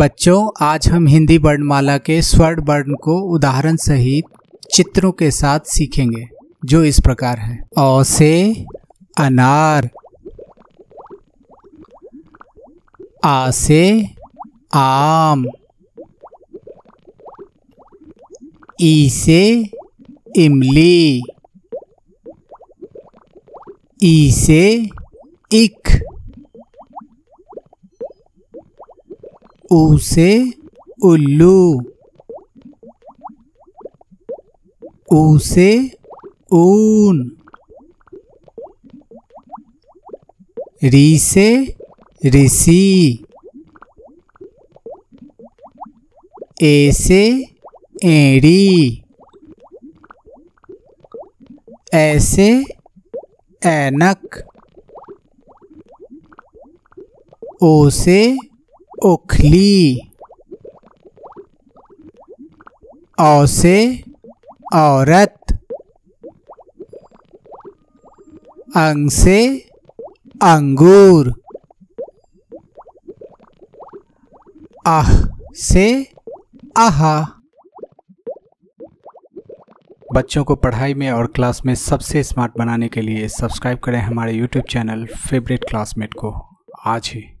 बच्चों आज हम हिंदी वर्णमाला के स्वर्ण वर्ण को उदाहरण सहित चित्रों के साथ सीखेंगे जो इस प्रकार है औसे से अनार आ से आम ई से इमली ई से इख ऊ से उल्लू ऊ से ऊन री से ऋषि ए से एड़ी ऐसे ऐनक ओ से ओखली औसे औरत अंग से अंगूर आह से आहा बच्चों को पढ़ाई में और क्लास में सबसे स्मार्ट बनाने के लिए सब्सक्राइब करें हमारे यूट्यूब चैनल फेवरेट क्लासमेट को आज ही